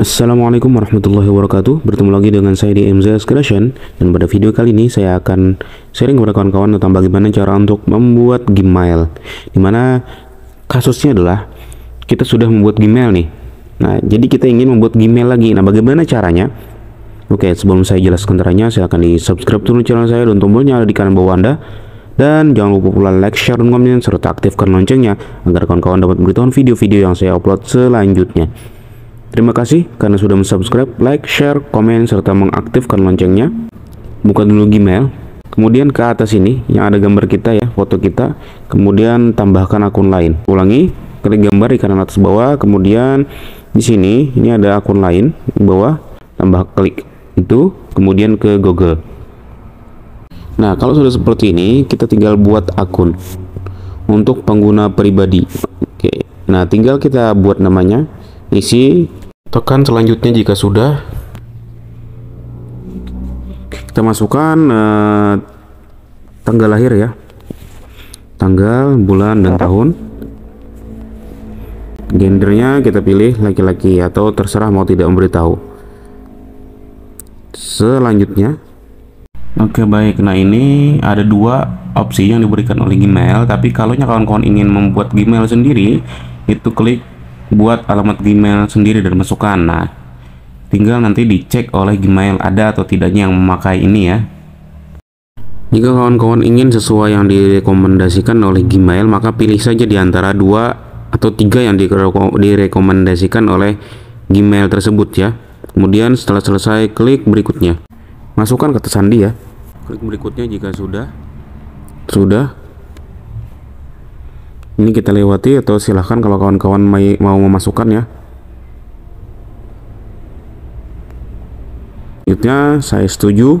Assalamualaikum warahmatullahi wabarakatuh Bertemu lagi dengan saya di MZ Creation Dan pada video kali ini saya akan sharing kepada kawan-kawan tentang bagaimana cara untuk membuat Gmail Dimana kasusnya adalah kita sudah membuat Gmail nih Nah jadi kita ingin membuat Gmail lagi Nah bagaimana caranya? Oke sebelum saya jelaskan caranya saya akan di subscribe dulu channel saya dan tombolnya ada di kanan bawah anda dan jangan lupa pula like, share, dan komen serta aktifkan loncengnya agar kawan-kawan dapat beritahuan video-video yang saya upload selanjutnya. Terima kasih karena sudah subscribe, like, share, komen, serta mengaktifkan loncengnya. Buka dulu Gmail, kemudian ke atas ini yang ada gambar kita ya, foto kita, kemudian tambahkan akun lain. Ulangi, klik gambar di kanan atas bawah, kemudian di sini ini ada akun lain di bawah, tambah klik itu, kemudian ke Google. Nah, kalau sudah seperti ini, kita tinggal buat akun untuk pengguna pribadi. Oke. Nah, tinggal kita buat namanya, isi Tekan selanjutnya jika sudah. Kita masukkan uh, tanggal lahir ya. Tanggal, bulan, dan tahun. Gendernya kita pilih laki-laki atau terserah mau tidak memberitahu. Selanjutnya. Oke baik, nah ini ada dua opsi yang diberikan oleh Gmail, tapi kalau kawan-kawan ingin membuat Gmail sendiri, itu klik buat alamat Gmail sendiri dan masukkan. Nah, tinggal nanti dicek oleh Gmail ada atau tidaknya yang memakai ini ya. Jika kawan-kawan ingin sesuai yang direkomendasikan oleh Gmail, maka pilih saja di antara dua atau tiga yang direkomendasikan oleh Gmail tersebut ya. Kemudian setelah selesai klik berikutnya. Masukkan kata sandi ya. Klik berikutnya jika sudah. Sudah ini kita lewati atau silahkan kalau kawan-kawan mau memasukkan ya selanjutnya saya setuju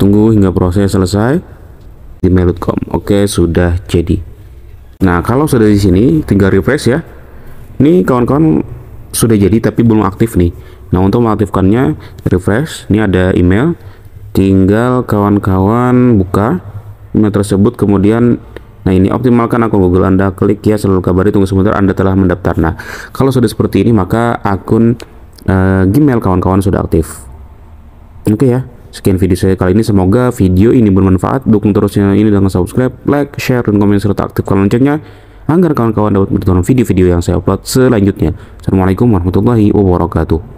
tunggu hingga proses selesai di mail.com oke sudah jadi nah kalau sudah di sini tinggal refresh ya ini kawan-kawan sudah jadi tapi belum aktif nih nah untuk mengaktifkannya refresh ini ada email tinggal kawan-kawan buka email tersebut kemudian Nah ini optimalkan akun Google Anda, klik ya selalu kabari tunggu sebentar Anda telah mendaftar. Nah kalau sudah seperti ini maka akun uh, Gmail kawan-kawan sudah aktif. Oke okay ya, sekian video saya kali ini. Semoga video ini bermanfaat. Dukung terus channel ini dengan subscribe, like, share, dan komen serta aktifkan loncengnya agar kawan-kawan dapat menonton video-video yang saya upload selanjutnya. Assalamualaikum warahmatullahi wabarakatuh.